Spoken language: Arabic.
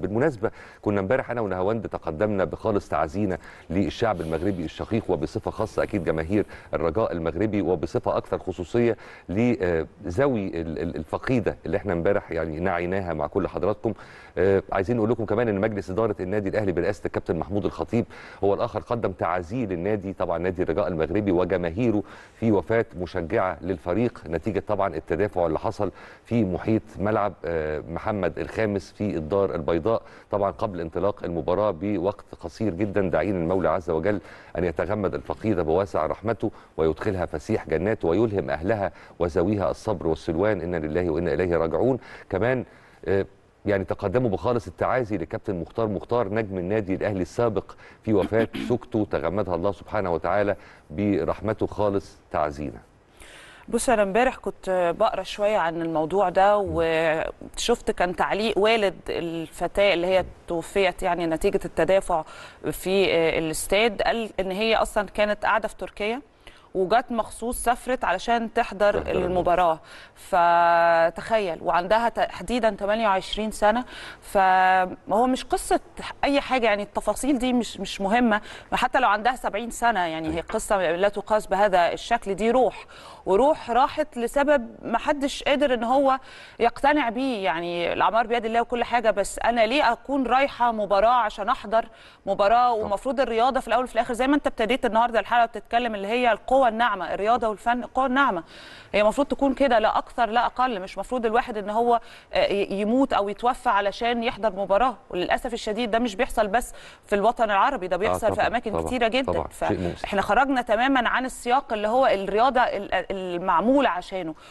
بالمناسبه كنا امبارح انا ونهاوند تقدمنا بخالص تعزينا للشعب المغربي الشقيق وبصفه خاصه اكيد جماهير الرجاء المغربي وبصفه اكثر خصوصيه لذوي الفقيده اللي احنا امبارح يعني نعيناها مع كل حضراتكم آه، عايزين نقول لكم كمان ان مجلس اداره النادي الاهلي برئاسه الكابتن محمود الخطيب هو الاخر قدم تعازيه للنادي طبعا نادي الرجاء المغربي وجماهيره في وفاه مشجعه للفريق نتيجه طبعا التدافع اللي حصل في محيط ملعب آه، محمد الخامس في الدار البيضاء طبعا قبل انطلاق المباراة بوقت قصير جدا داعين المولى عز وجل أن يتغمد الفقيدة بواسع رحمته ويدخلها فسيح جناته ويلهم أهلها وزويها الصبر والسلوان إنا لله وإنا إليه راجعون كمان آه، يعني تقدموا بخالص التعازي لكابتن مختار مختار نجم النادي الاهلي السابق في وفاه زوجته تغمدها الله سبحانه وتعالى برحمته خالص تعزينا بص انا امبارح كنت بقرا شويه عن الموضوع ده وشفت كان تعليق والد الفتاه اللي هي توفيت يعني نتيجه التدافع في آه، الاستاد قال ان هي اصلا كانت قاعده في تركيا وجات مخصوص سافرت علشان تحضر المباراه فتخيل وعندها تحديدا 28 سنه فهو مش قصه اي حاجه يعني التفاصيل دي مش مش مهمه حتى لو عندها 70 سنه يعني هي أيوة. قصه لا تقاس بهذا الشكل دي روح وروح راحت لسبب ما حدش قادر ان هو يقتنع بيه يعني الاعمار بيد الله وكل حاجه بس انا ليه اكون رايحه مباراه عشان احضر مباراه ومفروض الرياضه في الاول وفي الاخر زي ما انت ابتديت النهارده الحلقه بتتكلم اللي هي القوه القوة الناعمة الرياضه والفن الناعمة هي المفروض تكون كده لا اكثر لا اقل مش المفروض الواحد ان هو آه، يموت او يتوفى علشان يحضر مباراه وللاسف الشديد ده مش بيحصل بس في الوطن العربي ده آه، بيحصل آه طبعًا في اماكن كتيره جدا طبعًا فاحنا خرجنا تماما عن السياق اللي هو الرياضه المعموله عشانه